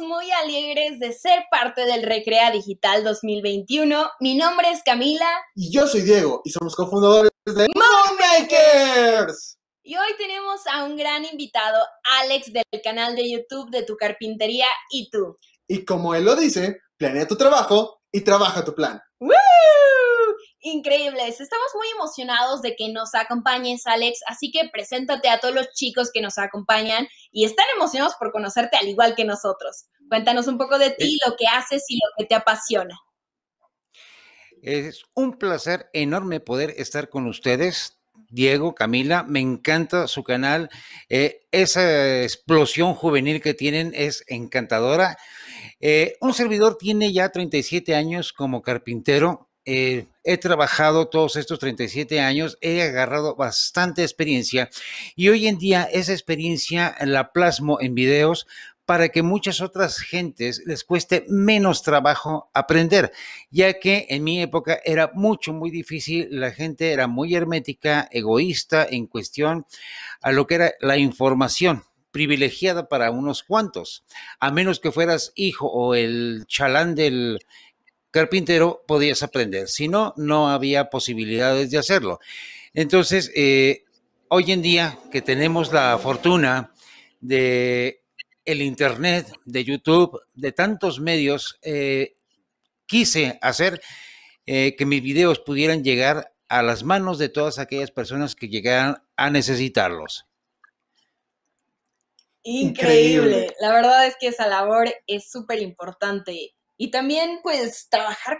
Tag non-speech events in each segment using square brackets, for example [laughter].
muy alegres de ser parte del Recrea Digital 2021. Mi nombre es Camila. Y yo soy Diego y somos cofundadores de Moonmakers. Y hoy tenemos a un gran invitado, Alex, del canal de YouTube de Tu Carpintería y tú. Y como él lo dice, planea tu trabajo y trabaja tu plan. ¡Woo! Increíbles, estamos muy emocionados de que nos acompañes, Alex, así que preséntate a todos los chicos que nos acompañan y están emocionados por conocerte al igual que nosotros. Cuéntanos un poco de ti, eh. lo que haces y lo que te apasiona. Es un placer enorme poder estar con ustedes. Diego, Camila, me encanta su canal. Eh, esa explosión juvenil que tienen es encantadora. Eh, un servidor tiene ya 37 años como carpintero eh, he trabajado todos estos 37 años, he agarrado bastante experiencia y hoy en día esa experiencia la plasmo en videos para que muchas otras gentes les cueste menos trabajo aprender, ya que en mi época era mucho, muy difícil, la gente era muy hermética, egoísta en cuestión a lo que era la información privilegiada para unos cuantos, a menos que fueras hijo o el chalán del carpintero podías aprender. Si no, no había posibilidades de hacerlo. Entonces, eh, hoy en día que tenemos la fortuna de el internet, de YouTube, de tantos medios, eh, quise hacer eh, que mis videos pudieran llegar a las manos de todas aquellas personas que llegaran a necesitarlos. Increíble. Increíble. La verdad es que esa labor es súper importante. Y también, pues, trabajar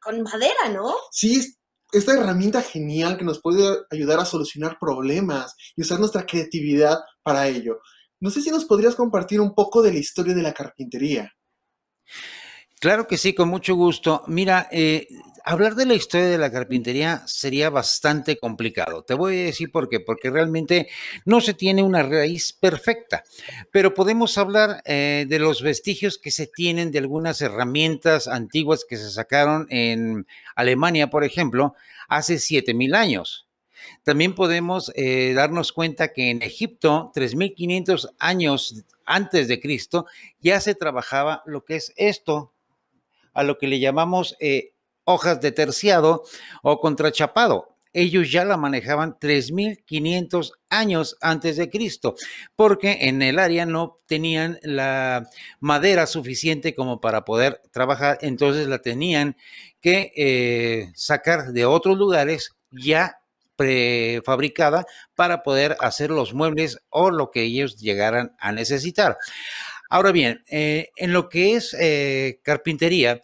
con, madera, ¿no? Sí, esta herramienta genial que nos puede ayudar a solucionar problemas y usar nuestra creatividad para ello. No sé si nos podrías compartir un poco de la historia de la carpintería. Claro que sí, con mucho gusto. Mira, eh, hablar de la historia de la carpintería sería bastante complicado. Te voy a decir por qué, porque realmente no se tiene una raíz perfecta, pero podemos hablar eh, de los vestigios que se tienen de algunas herramientas antiguas que se sacaron en Alemania, por ejemplo, hace 7.000 años. También podemos eh, darnos cuenta que en Egipto, 3.500 años antes de Cristo, ya se trabajaba lo que es esto, a lo que le llamamos eh, hojas de terciado o contrachapado. Ellos ya la manejaban 3.500 años antes de Cristo, porque en el área no tenían la madera suficiente como para poder trabajar, entonces la tenían que eh, sacar de otros lugares ya prefabricada para poder hacer los muebles o lo que ellos llegaran a necesitar. Ahora bien, eh, en lo que es eh, carpintería,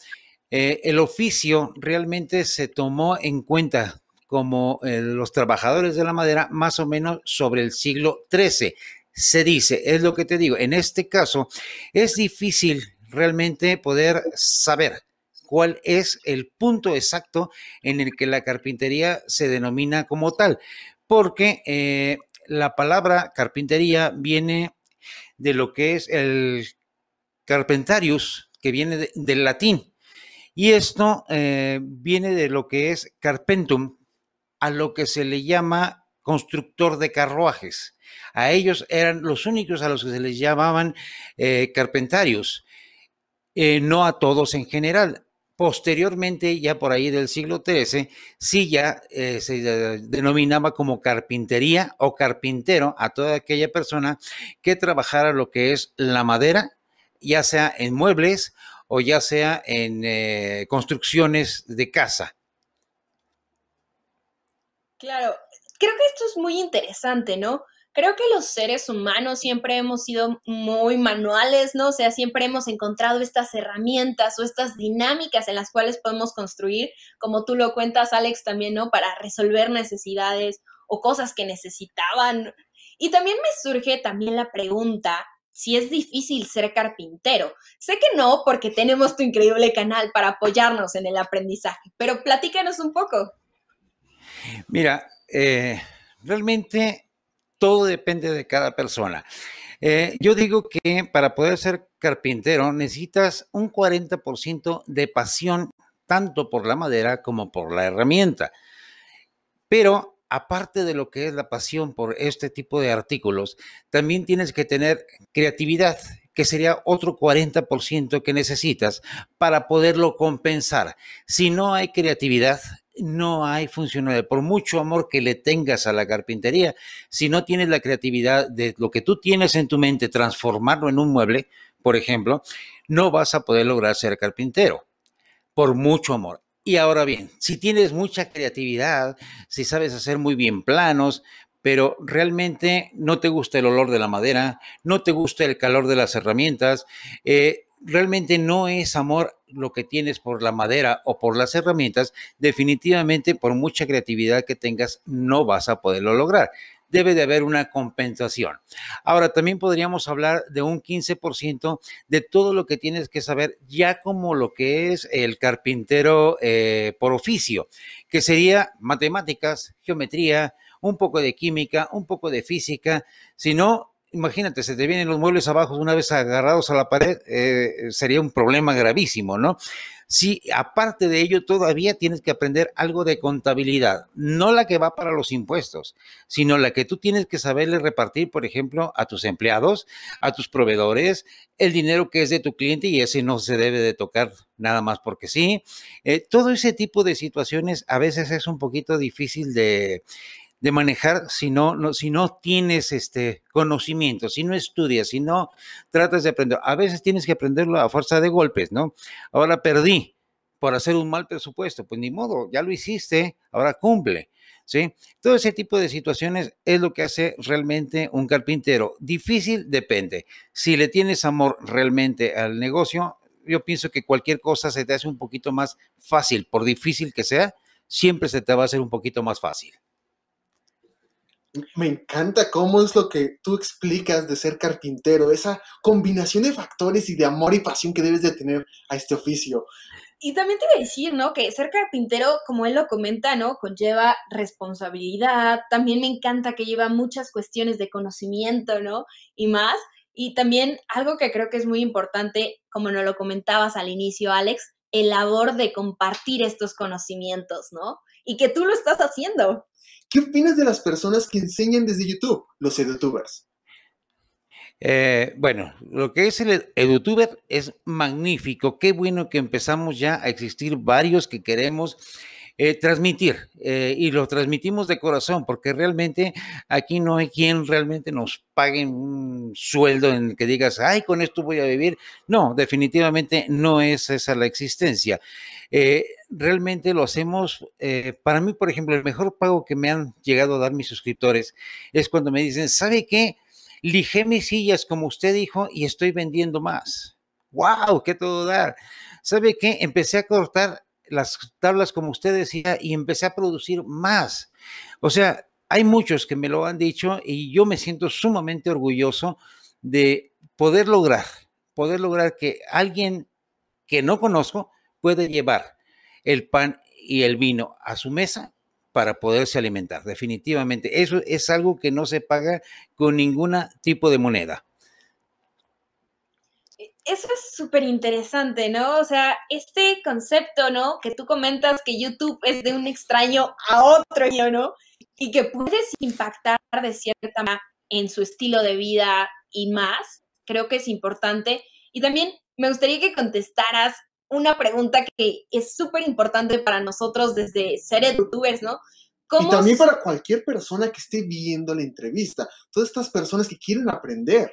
eh, el oficio realmente se tomó en cuenta como eh, los trabajadores de la madera más o menos sobre el siglo XIII. Se dice, es lo que te digo, en este caso es difícil realmente poder saber cuál es el punto exacto en el que la carpintería se denomina como tal, porque eh, la palabra carpintería viene de lo que es el carpentarius, que viene del latín, y esto eh, viene de lo que es carpentum, a lo que se le llama constructor de carruajes. A ellos eran los únicos a los que se les llamaban eh, carpentarios, eh, no a todos en general. Posteriormente, ya por ahí del siglo XIII, sí ya se denominaba como carpintería o carpintero a toda aquella persona que trabajara lo que es la madera, ya sea en muebles o ya sea en eh, construcciones de casa. Claro, creo que esto es muy interesante, ¿no? Creo que los seres humanos siempre hemos sido muy manuales, ¿no? O sea, siempre hemos encontrado estas herramientas o estas dinámicas en las cuales podemos construir, como tú lo cuentas, Alex, también, ¿no? Para resolver necesidades o cosas que necesitaban. Y también me surge también la pregunta si es difícil ser carpintero. Sé que no, porque tenemos tu increíble canal para apoyarnos en el aprendizaje, pero platícanos un poco. Mira, eh, realmente todo depende de cada persona. Eh, yo digo que para poder ser carpintero necesitas un 40% de pasión tanto por la madera como por la herramienta. Pero aparte de lo que es la pasión por este tipo de artículos, también tienes que tener creatividad, que sería otro 40% que necesitas para poderlo compensar. Si no hay creatividad, no hay funcionalidad. Por mucho amor que le tengas a la carpintería, si no tienes la creatividad de lo que tú tienes en tu mente, transformarlo en un mueble, por ejemplo, no vas a poder lograr ser carpintero. Por mucho amor. Y ahora bien, si tienes mucha creatividad, si sabes hacer muy bien planos, pero realmente no te gusta el olor de la madera, no te gusta el calor de las herramientas, eh, realmente no es amor lo que tienes por la madera o por las herramientas, definitivamente por mucha creatividad que tengas no vas a poderlo lograr debe de haber una compensación. Ahora, también podríamos hablar de un 15% de todo lo que tienes que saber ya como lo que es el carpintero eh, por oficio, que sería matemáticas, geometría, un poco de química, un poco de física, si no, imagínate, se te vienen los muebles abajo una vez agarrados a la pared, eh, sería un problema gravísimo, ¿no? si aparte de ello todavía tienes que aprender algo de contabilidad, no la que va para los impuestos, sino la que tú tienes que saberle repartir, por ejemplo, a tus empleados, a tus proveedores, el dinero que es de tu cliente y ese no se debe de tocar nada más porque sí. Eh, todo ese tipo de situaciones a veces es un poquito difícil de, de manejar si no, si no tienes este conocimiento, si no estudias, si no tratas de aprender. A veces tienes que aprenderlo a fuerza de golpes, ¿no? Ahora perdí por hacer un mal presupuesto, pues ni modo, ya lo hiciste, ahora cumple, ¿sí? Todo ese tipo de situaciones es lo que hace realmente un carpintero. Difícil depende. Si le tienes amor realmente al negocio, yo pienso que cualquier cosa se te hace un poquito más fácil, por difícil que sea, siempre se te va a hacer un poquito más fácil. Me encanta cómo es lo que tú explicas de ser carpintero, esa combinación de factores y de amor y pasión que debes de tener a este oficio. Y también te iba a decir, ¿no? Que ser carpintero, como él lo comenta, ¿no? Conlleva responsabilidad, también me encanta que lleva muchas cuestiones de conocimiento, ¿no? Y más. Y también algo que creo que es muy importante, como nos lo comentabas al inicio, Alex, el labor de compartir estos conocimientos, ¿no? Y que tú lo estás haciendo. ¿Qué opinas de las personas que enseñan desde YouTube, los edutubers? Eh, bueno, lo que es el edutuber es magnífico. Qué bueno que empezamos ya a existir varios que queremos eh, transmitir eh, y lo transmitimos de corazón porque realmente aquí no hay quien realmente nos pague un sueldo en el que digas, ay, con esto voy a vivir. No, definitivamente no es esa la existencia. Eh, realmente lo hacemos, para mí, por ejemplo, el mejor pago que me han llegado a dar mis suscriptores es cuando me dicen, ¿sabe qué? Lijé mis sillas, como usted dijo, y estoy vendiendo más. ¡Wow! ¡Qué todo dar! ¿Sabe qué? Empecé a cortar las tablas, como usted decía, y empecé a producir más. O sea, hay muchos que me lo han dicho y yo me siento sumamente orgulloso de poder lograr, poder lograr que alguien que no conozco puede llevar el pan y el vino a su mesa para poderse alimentar. Definitivamente, eso es algo que no se paga con ningún tipo de moneda eso es súper interesante, ¿no? O sea, este concepto, ¿no? Que tú comentas que YouTube es de un extraño a otro, ¿no? Y que puedes impactar de cierta manera en su estilo de vida y más, creo que es importante. Y también me gustaría que contestaras una pregunta que es súper importante para nosotros desde ser youtubers, ¿no? y también para cualquier persona que esté viendo la entrevista, todas estas personas que quieren aprender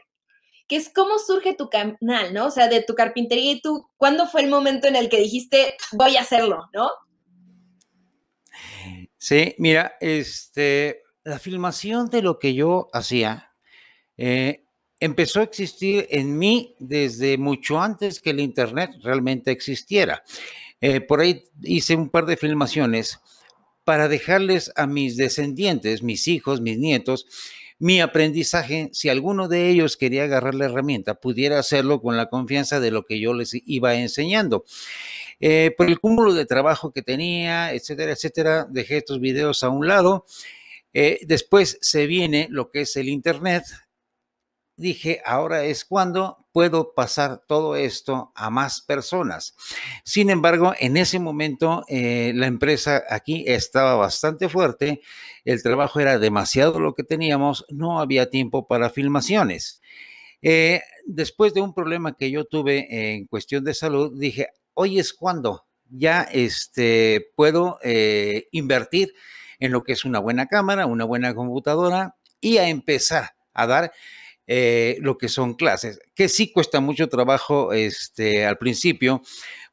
que es cómo surge tu canal, ¿no? O sea, de tu carpintería y tú, ¿cuándo fue el momento en el que dijiste, voy a hacerlo, ¿no? Sí, mira, este, la filmación de lo que yo hacía eh, empezó a existir en mí desde mucho antes que el Internet realmente existiera. Eh, por ahí hice un par de filmaciones para dejarles a mis descendientes, mis hijos, mis nietos, mi aprendizaje, si alguno de ellos quería agarrar la herramienta, pudiera hacerlo con la confianza de lo que yo les iba enseñando. Eh, por el cúmulo de trabajo que tenía, etcétera, etcétera, dejé estos videos a un lado. Eh, después se viene lo que es el Internet, dije, ahora es cuando puedo pasar todo esto a más personas. Sin embargo, en ese momento eh, la empresa aquí estaba bastante fuerte, el trabajo era demasiado lo que teníamos, no había tiempo para filmaciones. Eh, después de un problema que yo tuve en cuestión de salud, dije, hoy es cuando ya este, puedo eh, invertir en lo que es una buena cámara, una buena computadora y a empezar a dar eh, lo que son clases, que sí cuesta mucho trabajo este, al principio,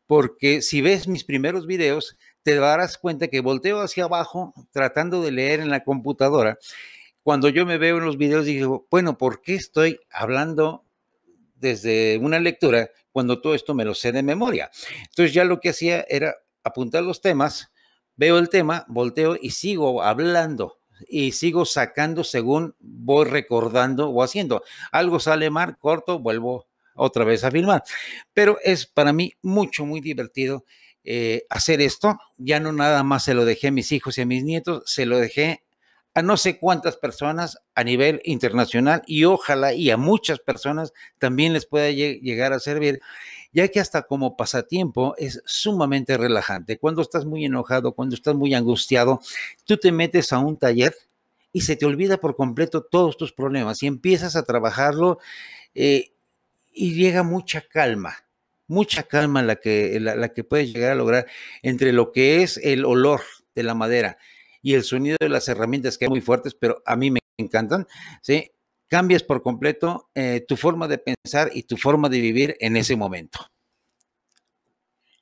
porque si ves mis primeros videos, te darás cuenta que volteo hacia abajo tratando de leer en la computadora. Cuando yo me veo en los videos, digo, bueno, ¿por qué estoy hablando desde una lectura cuando todo esto me lo sé de memoria? Entonces ya lo que hacía era apuntar los temas, veo el tema, volteo y sigo hablando y sigo sacando según voy recordando o haciendo. Algo sale mal, corto, vuelvo otra vez a filmar. Pero es para mí mucho, muy divertido eh, hacer esto. Ya no nada más se lo dejé a mis hijos y a mis nietos, se lo dejé a no sé cuántas personas a nivel internacional y ojalá y a muchas personas también les pueda llegar a servir ya que hasta como pasatiempo es sumamente relajante. Cuando estás muy enojado, cuando estás muy angustiado, tú te metes a un taller y se te olvida por completo todos tus problemas y empiezas a trabajarlo eh, y llega mucha calma mucha calma la que, que puedes llegar a lograr entre lo que es el olor de la madera y el sonido de las herramientas que hay muy fuertes, pero a mí me encantan, ¿sí? cambias por completo eh, tu forma de pensar y tu forma de vivir en ese momento.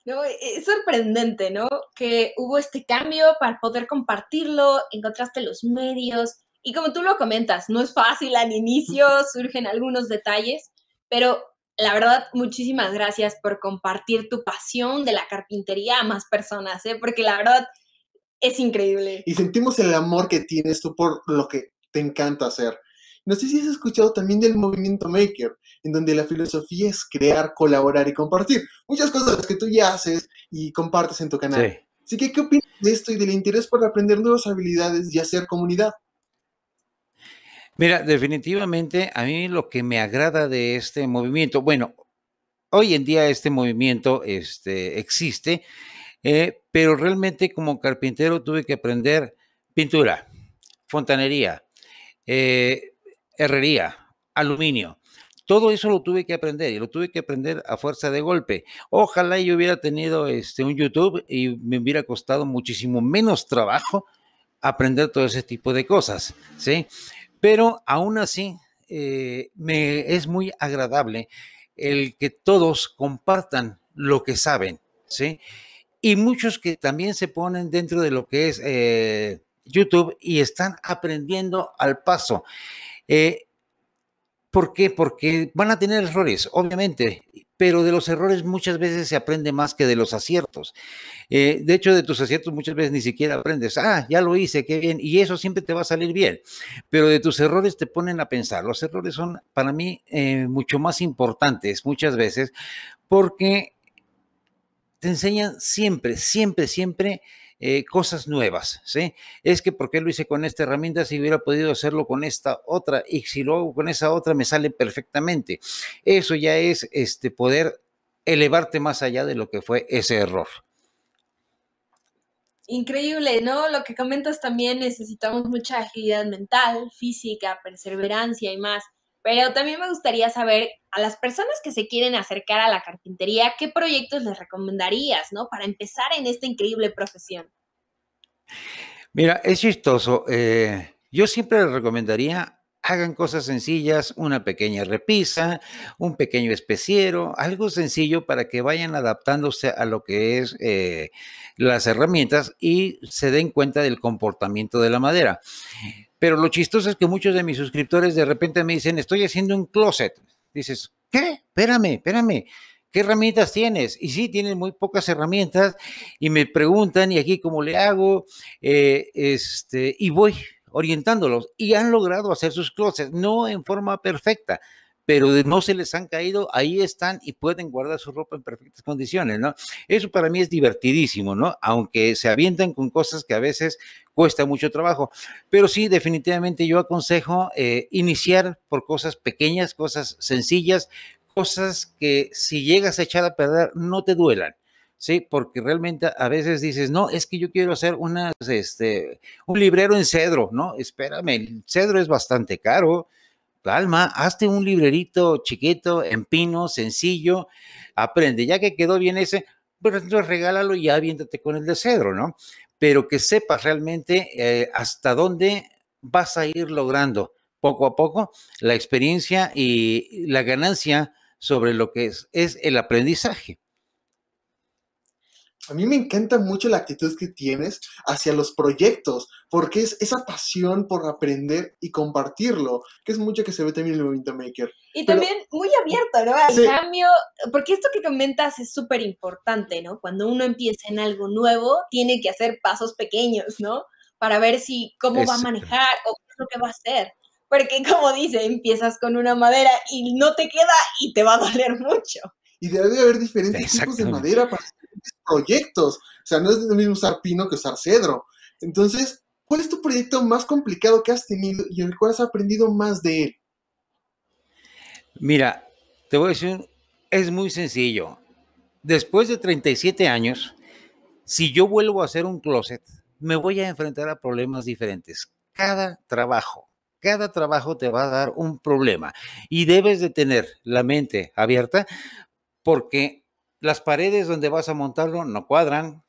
No, e, e, es sorprendente, ¿no? Que hubo este cambio para poder compartirlo, encontraste los medios y como tú lo comentas, no es fácil al inicio, surgen algunos detalles, pero la verdad, muchísimas gracias por compartir tu pasión de la carpintería a más personas, ¿eh? porque la verdad es increíble. Y sentimos el amor que tienes tú por lo que te encanta hacer. No sé si has escuchado también del movimiento maker, en donde la filosofía es crear, colaborar y compartir. Muchas cosas que tú ya haces y compartes en tu canal. Sí. Así que, ¿qué opinas de esto y del interés por aprender nuevas habilidades y hacer comunidad? Mira, definitivamente a mí lo que me agrada de este movimiento, bueno, hoy en día este movimiento este, existe, eh, pero realmente como carpintero tuve que aprender pintura, fontanería, eh, herrería, aluminio. Todo eso lo tuve que aprender y lo tuve que aprender a fuerza de golpe. Ojalá yo hubiera tenido este, un YouTube y me hubiera costado muchísimo menos trabajo aprender todo ese tipo de cosas, ¿sí? Pero aún así, eh, me es muy agradable el que todos compartan lo que saben, ¿sí? Y muchos que también se ponen dentro de lo que es eh, YouTube y están aprendiendo al paso. Eh, ¿Por qué? Porque van a tener errores, obviamente, pero de los errores muchas veces se aprende más que de los aciertos. Eh, de hecho, de tus aciertos muchas veces ni siquiera aprendes, ah, ya lo hice, qué bien, y eso siempre te va a salir bien, pero de tus errores te ponen a pensar. Los errores son para mí eh, mucho más importantes muchas veces porque te enseñan siempre, siempre, siempre eh, cosas nuevas, ¿sí? Es que ¿por qué lo hice con esta herramienta si hubiera podido hacerlo con esta otra? Y si lo hago con esa otra me sale perfectamente. Eso ya es este, poder elevarte más allá de lo que fue ese error. Increíble, ¿no? Lo que comentas también necesitamos mucha agilidad mental, física, perseverancia y más. Pero también me gustaría saber a las personas que se quieren acercar a la carpintería, ¿qué proyectos les recomendarías, ¿no? Para empezar en esta increíble profesión. Mira, es chistoso. Eh, yo siempre les recomendaría hagan cosas sencillas, una pequeña repisa, un pequeño especiero, algo sencillo para que vayan adaptándose a lo que es eh, las herramientas y se den cuenta del comportamiento de la madera. Pero lo chistoso es que muchos de mis suscriptores de repente me dicen, estoy haciendo un closet. Dices, ¿qué? Espérame, espérame. ¿Qué herramientas tienes? Y sí, tienen muy pocas herramientas y me preguntan, ¿y aquí cómo le hago? Eh, este, y voy orientándolos y han logrado hacer sus closets, no en forma perfecta, pero no se les han caído, ahí están y pueden guardar su ropa en perfectas condiciones, ¿no? Eso para mí es divertidísimo, ¿no? Aunque se avientan con cosas que a veces cuesta mucho trabajo. Pero sí, definitivamente yo aconsejo eh, iniciar por cosas pequeñas, cosas sencillas, cosas que si llegas a echar a perder no te duelan. Sí, porque realmente a veces dices, no, es que yo quiero hacer unas, este, un librero en cedro, ¿no? Espérame, el cedro es bastante caro, Alma, hazte un librerito chiquito, en pino, sencillo, aprende. Ya que quedó bien ese, pues entonces regálalo y ya viéntate con el de cedro, ¿no? Pero que sepas realmente eh, hasta dónde vas a ir logrando poco a poco la experiencia y la ganancia sobre lo que es el aprendizaje a mí me encanta mucho la actitud que tienes hacia los proyectos, porque es esa pasión por aprender y compartirlo, que es mucho que se ve también en el movimiento maker. Y también muy abierto, ¿no? Al cambio, porque esto que comentas es súper importante, ¿no? Cuando uno empieza en algo nuevo, tiene que hacer pasos pequeños, ¿no? Para ver si cómo va a manejar o qué es lo que va a hacer. Porque como dice, empiezas con una madera y no te queda y te va a doler [laughs] mucho. Y debe haber diferentes tipos de madera para proyectos. O sea, no es lo mismo usar pino que usar cedro. Entonces, ¿cuál es tu proyecto más complicado que has tenido y en el cual has aprendido más de él? Mira, te voy a decir, es muy sencillo. Después de 37 años, si yo vuelvo a hacer un closet, me voy a enfrentar a problemas diferentes. Cada trabajo, cada trabajo te va a dar un problema y debes de tener la mente abierta porque las paredes donde vas a montarlo no cuadran,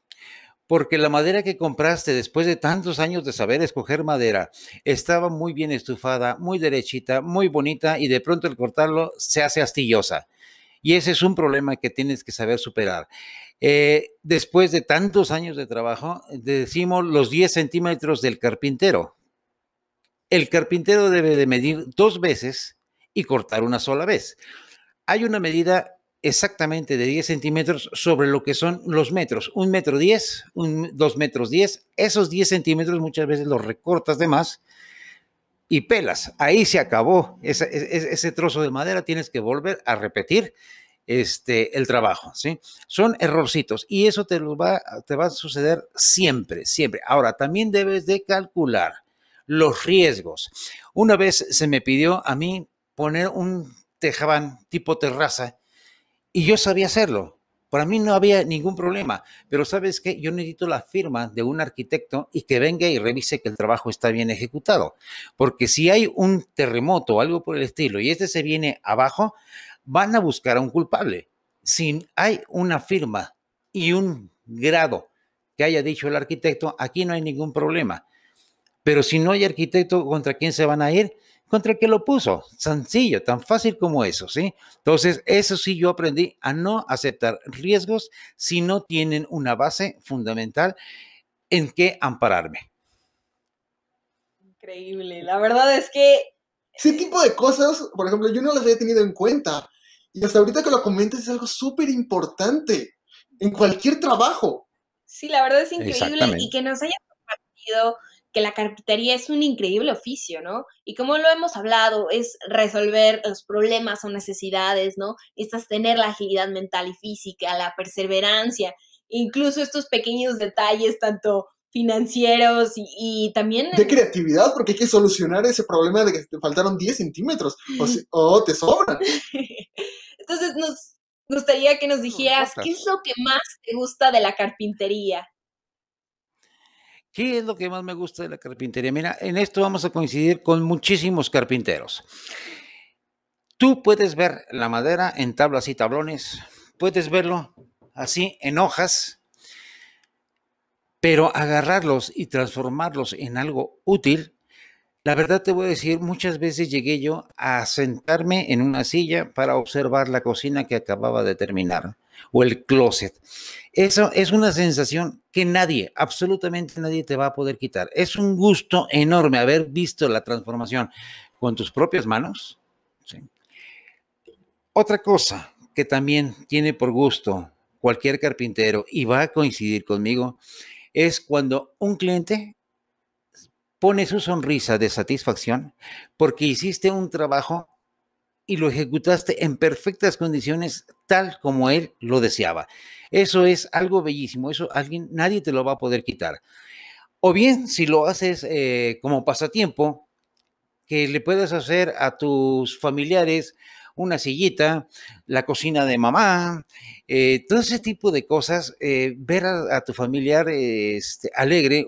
porque la madera que compraste después de tantos años de saber escoger madera estaba muy bien estufada, muy derechita, muy bonita y de pronto al cortarlo se hace astillosa. Y ese es un problema que tienes que saber superar. Eh, después de tantos años de trabajo, decimos los 10 centímetros del carpintero. El carpintero debe de medir dos veces y cortar una sola vez. Hay una medida exactamente de 10 centímetros sobre lo que son los metros. Un metro 10, dos metros 10. Esos 10 centímetros muchas veces los recortas de más y pelas. Ahí se acabó ese, trozo de madera. Tienes que volver a repetir este, el trabajo. ¿sí? Son errorcitos y eso te, va, te va a suceder siempre, siempre. Ahora, también debes de calcular los riesgos. Una vez se me pidió a mí poner un tejabán tipo terraza y yo sabía hacerlo. Para mí no había ningún problema. Pero sabes que yo necesito la firma de un arquitecto y que venga y revise que el trabajo está bien ejecutado. Porque si hay un terremoto o algo por el estilo y este se viene abajo, van a buscar a un culpable. Si hay una firma y un grado que haya dicho el arquitecto, aquí no hay ningún problema. Pero si no hay arquitecto, ¿contra quién se van a ir? contra el que lo puso. Sencillo, tan fácil como eso, ¿sí? Entonces, eso sí yo aprendí a no aceptar riesgos si no tienen una base fundamental en qué ampararme. Increíble, la verdad es que... Ese tipo de cosas, por ejemplo, yo no las había tenido en cuenta. Y hasta ahorita que lo comentas es algo súper importante en cualquier trabajo. Sí, la verdad es increíble y que nos haya compartido que la carpintería es un increíble oficio, ¿no? Y como lo hemos hablado, es resolver los problemas o necesidades, ¿no? Es tener la agilidad mental y física, la perseverancia, incluso estos pequeños detalles, tanto financieros y, también... De creatividad, porque hay que solucionar ese problema de que te faltaron 10 centímetros o, [laughs] o te sobran. Entonces nos gustaría que nos dijeras, ¿qué es lo que más te gusta de la carpintería? ¿Qué es lo que más me gusta de la carpintería? Mira, en esto vamos a coincidir con muchísimos carpinteros. Tú puedes ver la madera en tablas y tablones, puedes verlo así en hojas, pero agarrarlos y transformarlos en algo útil, la verdad te voy a decir, muchas veces llegué yo a sentarme en una silla para observar la cocina que acababa de terminar o el closet. Eso es una sensación que nadie, absolutamente nadie te va a poder quitar. Es un gusto enorme haber visto la transformación con tus propias manos. Otra cosa que también tiene por gusto cualquier carpintero y va a coincidir conmigo es cuando un cliente pone su sonrisa de satisfacción porque hiciste un trabajo y lo ejecutaste en perfectas condiciones tal como él lo deseaba. Eso es algo bellísimo, eso alguien, nadie te lo va a poder quitar. O bien, si lo haces eh, como pasatiempo, que le puedas hacer a tus familiares una sillita, la cocina de mamá, eh, todo ese tipo de cosas, eh, ver a, tu familiar este, alegre.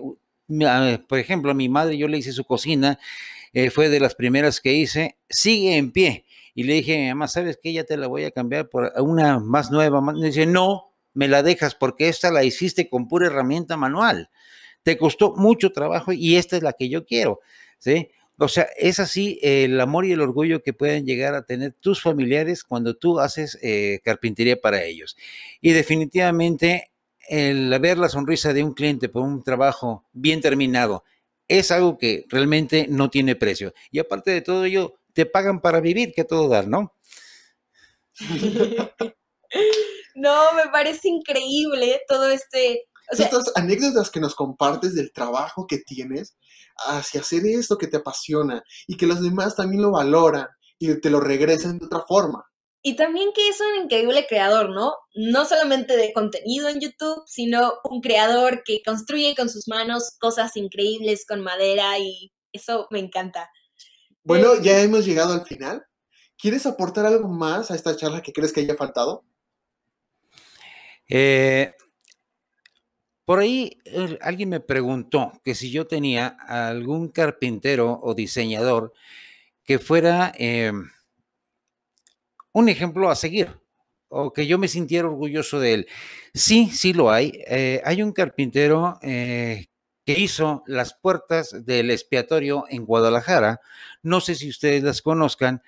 Por ejemplo, a mi madre yo le hice su cocina, fue de las primeras que hice, sigue en pie y le dije, mamá, ¿sabes qué? Ya te la voy a cambiar por una más nueva. Me dice, no, me la dejas porque esta la hiciste con pura herramienta manual. Te costó mucho trabajo y esta es la que yo quiero, ¿sí? O sea, es así el amor y el orgullo que pueden llegar a tener tus familiares cuando tú haces eh, carpintería para ellos. Y definitivamente el ver la sonrisa de un cliente por un trabajo bien terminado es algo que realmente no tiene precio. Y aparte de todo ello, te pagan para vivir, que todo dar, ¿no? [laughs] no, me parece increíble todo este... Estas anécdotas que nos compartes del trabajo que tienes hacia hacer esto que te apasiona y que los demás también lo valoran y te lo regresan de otra forma. Y también que es un increíble creador, ¿no? No solamente de contenido en YouTube, sino un creador que construye con sus manos cosas increíbles con madera y eso me encanta. Bueno, eh, ya eh, hemos llegado al final. ¿Quieres aportar algo más a esta charla que crees que haya faltado? Eh, por ahí alguien me preguntó que si yo tenía algún carpintero o diseñador que fuera un ejemplo a seguir o que yo me sintiera orgulloso de él. Sí, sí lo hay. hay un carpintero que que hizo las puertas del expiatorio en Guadalajara. No sé si ustedes las conozcan.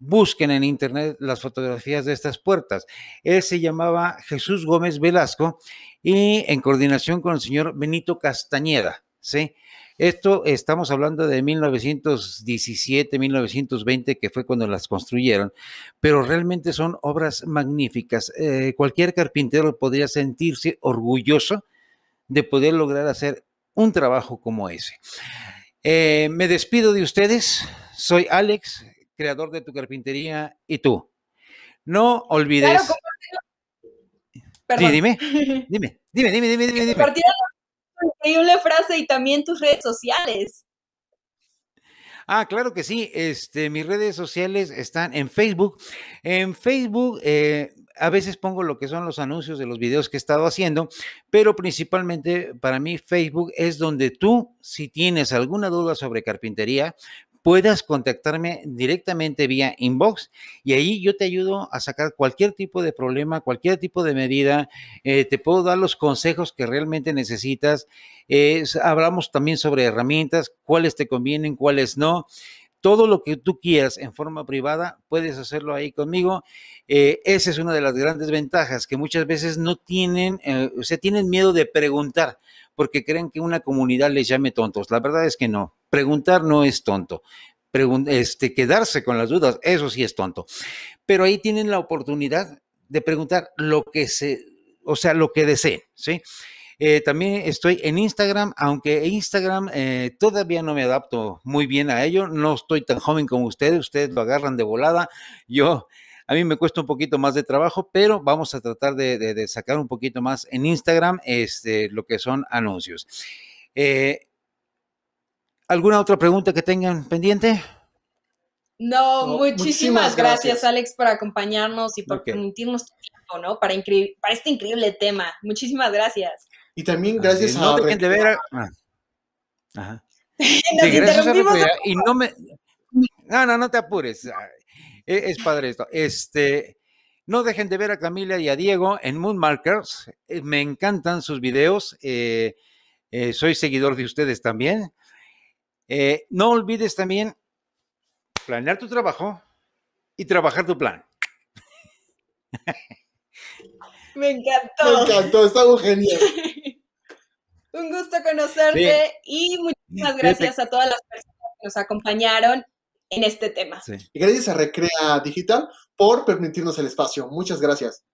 Busquen en internet las fotografías de estas puertas. Él se llamaba Jesús Gómez Velasco y en coordinación con el señor Benito Castañeda, ¿sí? Esto estamos hablando de 1917, 1920, que fue cuando las construyeron, pero realmente son obras magníficas. Eh, cualquier carpintero podría sentirse orgulloso de poder lograr hacer un trabajo como ese. Eh, me despido de ustedes. Soy Alex, creador de Tu Carpintería y tú. No olvides. Claro, Perdón. Sí, [laughs] dime, dime, dime, dime, dime, dime. dime. increíble frase y también tus redes sociales. Ah, claro que sí. Este, mis redes sociales están en Facebook. En Facebook eh, a veces pongo lo que son los anuncios de los videos que he estado haciendo, pero principalmente para mí Facebook es donde tú, si tienes alguna duda sobre carpintería, puedas contactarme directamente vía inbox y ahí yo te ayudo a sacar cualquier tipo de problema, cualquier tipo de medida, eh, te puedo dar los consejos que realmente necesitas, eh, hablamos también sobre herramientas, cuáles te convienen, cuáles no todo lo que tú quieras en forma privada, puedes hacerlo ahí conmigo. Eh, esa es una de las grandes ventajas que muchas veces no tienen, se eh, o sea, tienen miedo de preguntar porque creen que una comunidad les llame tontos. La verdad es que no. Preguntar no es tonto. este, quedarse con las dudas, eso sí es tonto. Pero ahí tienen la oportunidad de preguntar lo que se, o sea, lo que deseen, ¿sí? Eh, también estoy en Instagram, aunque Instagram eh, todavía no me adapto muy bien a ello. No estoy tan joven como ustedes, ustedes lo agarran de volada. Yo a mí me cuesta un poquito más de trabajo, pero vamos a tratar de, sacar un poquito más en Instagram este, lo que son anuncios. Eh, ¿Alguna otra pregunta que tengan pendiente? No, muchísimas, gracias, Alex, por acompañarnos y por permitirnos tiempo, ¿no? para este increíble tema. Muchísimas gracias. Y también gracias a. Ah, [laughs] no dejen de ver. A... Ajá. Nos y no No, no, te apures. Ah, e, es, padre esto. Este. No dejen de ver a Camila y a Diego en Moonmarkers. Markers. Eh, me encantan sus videos. Eh, eh, soy seguidor de ustedes también. no olvides también planear tu trabajo y trabajar tu plan. [laughs] Me encantó. Me encantó, está genial. [laughs] Un gusto conocerte y muchísimas gracias a todas las personas que nos acompañaron en este tema. Y gracias a Recrea Digital por permitirnos el espacio. Muchas gracias.